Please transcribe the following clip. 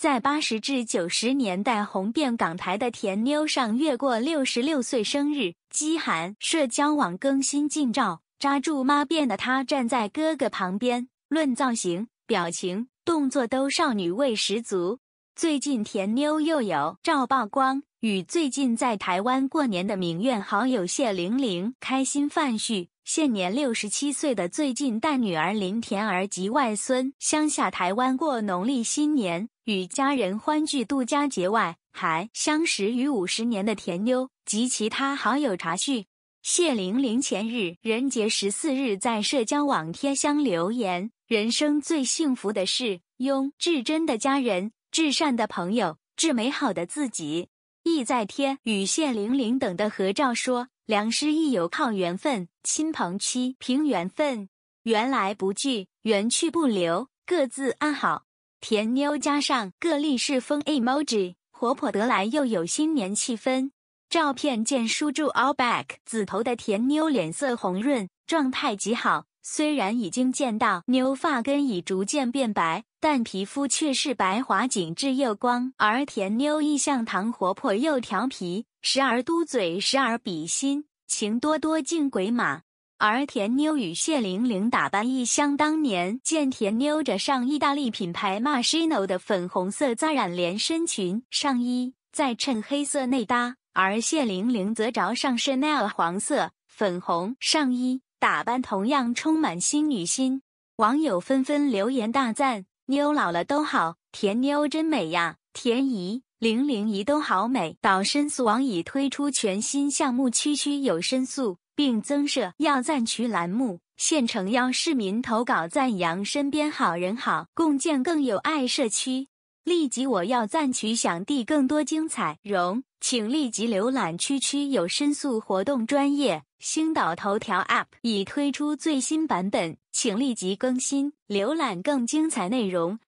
在八十至九十年代红遍港台的甜妞上，越过六十六岁生日，饥寒社交网更新近照，扎住妈辫的她站在哥哥旁边，论造型、表情、动作都少女味十足。最近甜妞又有照曝光，与最近在台湾过年的名媛好友谢玲玲开心饭叙。现年六十七岁的最近大女儿林甜儿及外孙，乡下台湾过农历新年，与家人欢聚度佳节外，还相识于五十年的甜妞及其他好友茶叙。谢玲玲前日人节十四日在社交网贴相留言：“人生最幸福的事，拥至真的家人。”至善的朋友，至美好的自己。易在天与谢玲玲等的合照，说良师益友靠缘分，亲朋戚凭缘分。缘来不聚，缘去不留，各自安好。甜妞加上个立式风 emoji，活泼得来又有新年气氛。照片见书住 all back。紫头的甜妞脸色红润，状态极好，虽然已经见到妞发根已逐渐变白。但皮肤却是白滑、紧致又光，而甜妞一向糖，活泼又调皮，时而嘟嘴，时而比心，情多多敬鬼马。而甜妞与谢玲玲打扮亦相当年，见甜妞着上意大利品牌 Machino 的粉红色扎染连身裙上衣，再衬黑色内搭，而谢玲玲则着上 Chanel 黄色粉红上衣，打扮同样充满新女心。网友纷纷留言大赞。妞老了都好，甜妞真美呀，甜姨、玲玲姨都好美。岛申诉网已推出全新项目“区区有申诉”，并增设“要赞区”栏目，现诚邀市民投稿赞扬身边好人好，共建更有爱社区。立即我要赞取想地更多精彩容，请立即浏览。区区有申诉活动，专业星岛头条 App 已推出最新版本，请立即更新，浏览更精彩内容。